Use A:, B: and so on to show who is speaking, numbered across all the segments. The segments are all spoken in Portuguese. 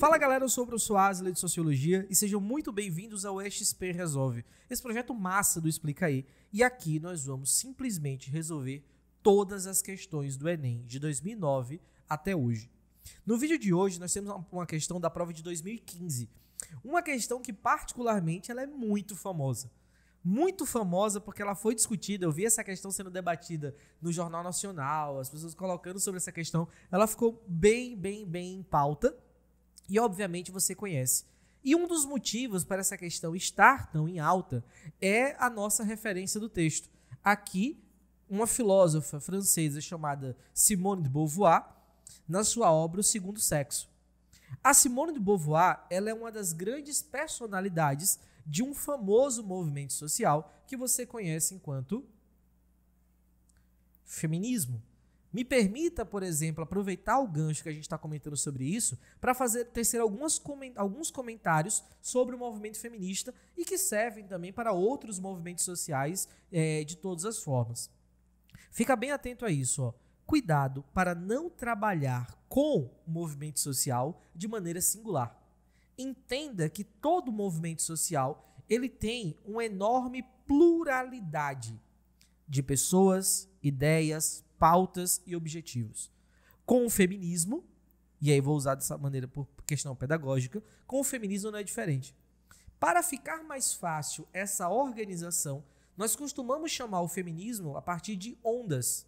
A: Fala galera, eu sou o professor Asley de Sociologia e sejam muito bem-vindos ao XP Resolve, esse projeto massa do Explica aí. E aqui nós vamos simplesmente resolver todas as questões do Enem de 2009 até hoje. No vídeo de hoje nós temos uma questão da prova de 2015, uma questão que particularmente ela é muito famosa. Muito famosa porque ela foi discutida, eu vi essa questão sendo debatida no Jornal Nacional, as pessoas colocando sobre essa questão, ela ficou bem, bem, bem em pauta e obviamente você conhece. E um dos motivos para essa questão estar tão em alta é a nossa referência do texto. Aqui, uma filósofa francesa chamada Simone de Beauvoir, na sua obra O Segundo Sexo. A Simone de Beauvoir ela é uma das grandes personalidades de um famoso movimento social que você conhece enquanto feminismo. Me permita, por exemplo, aproveitar o gancho que a gente está comentando sobre isso para fazer tecer algumas, alguns comentários sobre o movimento feminista e que servem também para outros movimentos sociais é, de todas as formas. Fica bem atento a isso. Ó. Cuidado para não trabalhar com o movimento social de maneira singular. Entenda que todo movimento social ele tem uma enorme pluralidade de pessoas, ideias, pautas e objetivos. Com o feminismo, e aí vou usar dessa maneira por questão pedagógica, com o feminismo não é diferente. Para ficar mais fácil essa organização, nós costumamos chamar o feminismo a partir de ondas.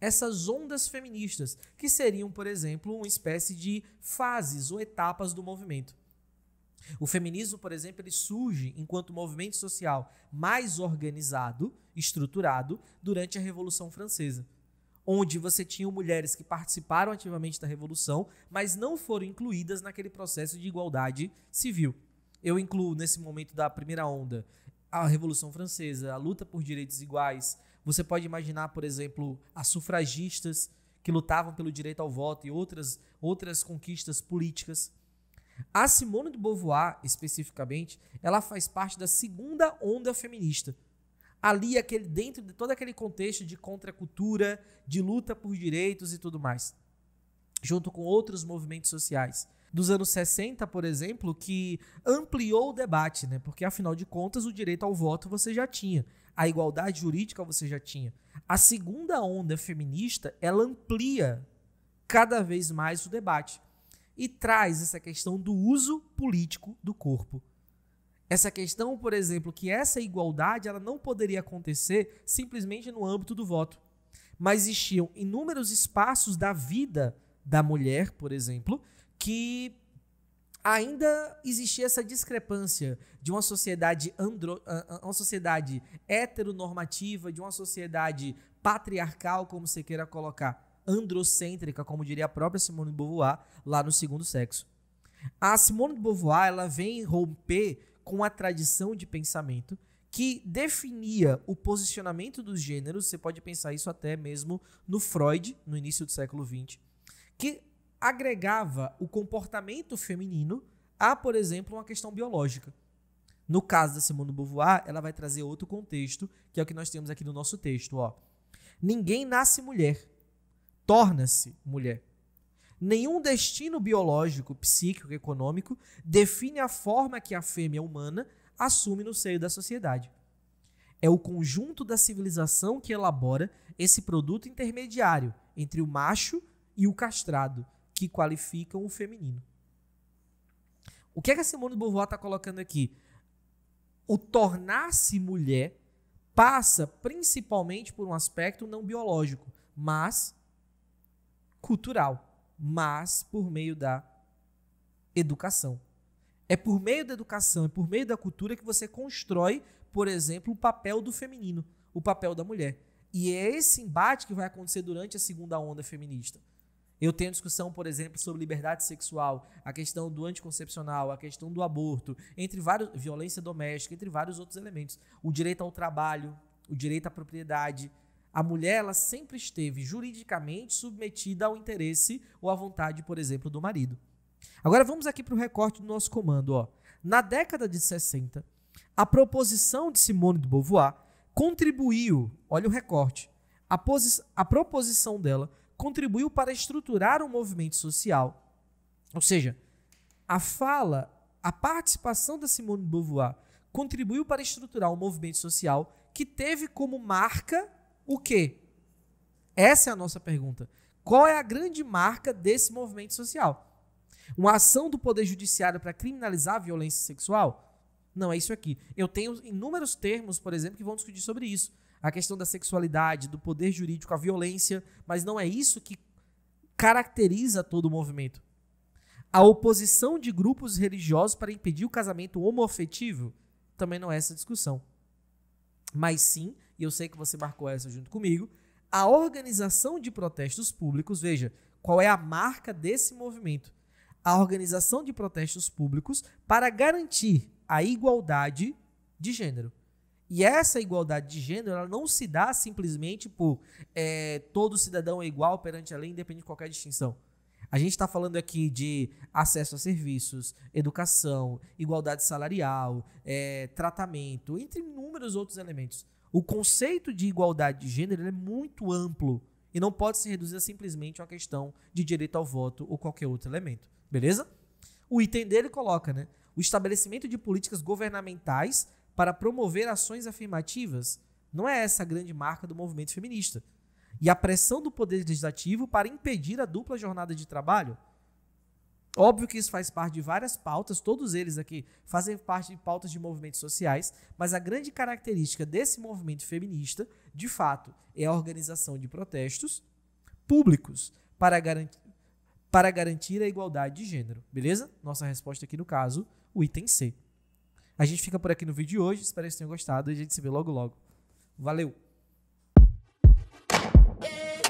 A: Essas ondas feministas, que seriam, por exemplo, uma espécie de fases ou etapas do movimento. O feminismo, por exemplo, ele surge enquanto movimento social mais organizado, estruturado, durante a Revolução Francesa, onde você tinha mulheres que participaram ativamente da Revolução, mas não foram incluídas naquele processo de igualdade civil. Eu incluo nesse momento da primeira onda a Revolução Francesa, a luta por direitos iguais. Você pode imaginar, por exemplo, as sufragistas que lutavam pelo direito ao voto e outras, outras conquistas políticas. A Simone de Beauvoir, especificamente, ela faz parte da segunda onda feminista. Ali, aquele, dentro de todo aquele contexto de contracultura, de luta por direitos e tudo mais, junto com outros movimentos sociais dos anos 60, por exemplo, que ampliou o debate, né? Porque afinal de contas, o direito ao voto você já tinha, a igualdade jurídica você já tinha. A segunda onda feminista, ela amplia cada vez mais o debate e traz essa questão do uso político do corpo. Essa questão, por exemplo, que essa igualdade ela não poderia acontecer simplesmente no âmbito do voto, mas existiam inúmeros espaços da vida da mulher, por exemplo, que ainda existia essa discrepância de uma sociedade andro, ah, ah, uma sociedade heteronormativa, de uma sociedade patriarcal, como você queira colocar, androcêntrica, como diria a própria Simone de Beauvoir, lá no segundo sexo. A Simone de Beauvoir ela vem romper com a tradição de pensamento que definia o posicionamento dos gêneros. Você pode pensar isso até mesmo no Freud, no início do século XX, que agregava o comportamento feminino a, por exemplo, uma questão biológica. No caso da Simone de Beauvoir, ela vai trazer outro contexto, que é o que nós temos aqui no nosso texto. Ó. Ninguém nasce mulher torna-se mulher. Nenhum destino biológico, psíquico, econômico define a forma que a fêmea humana assume no seio da sociedade. É o conjunto da civilização que elabora esse produto intermediário entre o macho e o castrado, que qualificam o feminino. O que é que a Simone de Beauvoir está colocando aqui? O tornar-se mulher passa principalmente por um aspecto não biológico, mas cultural, mas por meio da educação. É por meio da educação, é por meio da cultura que você constrói, por exemplo, o papel do feminino, o papel da mulher. E é esse embate que vai acontecer durante a segunda onda feminista. Eu tenho discussão, por exemplo, sobre liberdade sexual, a questão do anticoncepcional, a questão do aborto, entre vários violência doméstica, entre vários outros elementos, o direito ao trabalho, o direito à propriedade, a mulher ela sempre esteve juridicamente submetida ao interesse ou à vontade, por exemplo, do marido. Agora vamos aqui para o recorte do nosso comando. Ó. Na década de 60, a proposição de Simone de Beauvoir contribuiu, olha o recorte, a, a proposição dela contribuiu para estruturar o um movimento social. Ou seja, a fala, a participação da Simone de Beauvoir contribuiu para estruturar um movimento social que teve como marca o quê? Essa é a nossa pergunta. Qual é a grande marca desse movimento social? Uma ação do Poder Judiciário para criminalizar a violência sexual? Não, é isso aqui. Eu tenho inúmeros termos, por exemplo, que vão discutir sobre isso. A questão da sexualidade, do poder jurídico, a violência, mas não é isso que caracteriza todo o movimento. A oposição de grupos religiosos para impedir o casamento homoafetivo também não é essa discussão. Mas sim e eu sei que você marcou essa junto comigo, a organização de protestos públicos, veja, qual é a marca desse movimento? A organização de protestos públicos para garantir a igualdade de gênero. E essa igualdade de gênero ela não se dá simplesmente por é, todo cidadão é igual perante a lei, independente de qualquer distinção. A gente está falando aqui de acesso a serviços, educação, igualdade salarial, é, tratamento, entre inúmeros outros elementos. O conceito de igualdade de gênero é muito amplo e não pode se reduzir a simplesmente uma questão de direito ao voto ou qualquer outro elemento. Beleza? O item dele coloca, né? O estabelecimento de políticas governamentais para promover ações afirmativas não é essa a grande marca do movimento feminista e a pressão do poder legislativo para impedir a dupla jornada de trabalho? Óbvio que isso faz parte de várias pautas, todos eles aqui fazem parte de pautas de movimentos sociais, mas a grande característica desse movimento feminista, de fato, é a organização de protestos públicos para, para garantir a igualdade de gênero, beleza? Nossa resposta aqui no caso, o item C. A gente fica por aqui no vídeo de hoje, espero que vocês tenham gostado e a gente se vê logo logo. Valeu!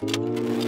A: Música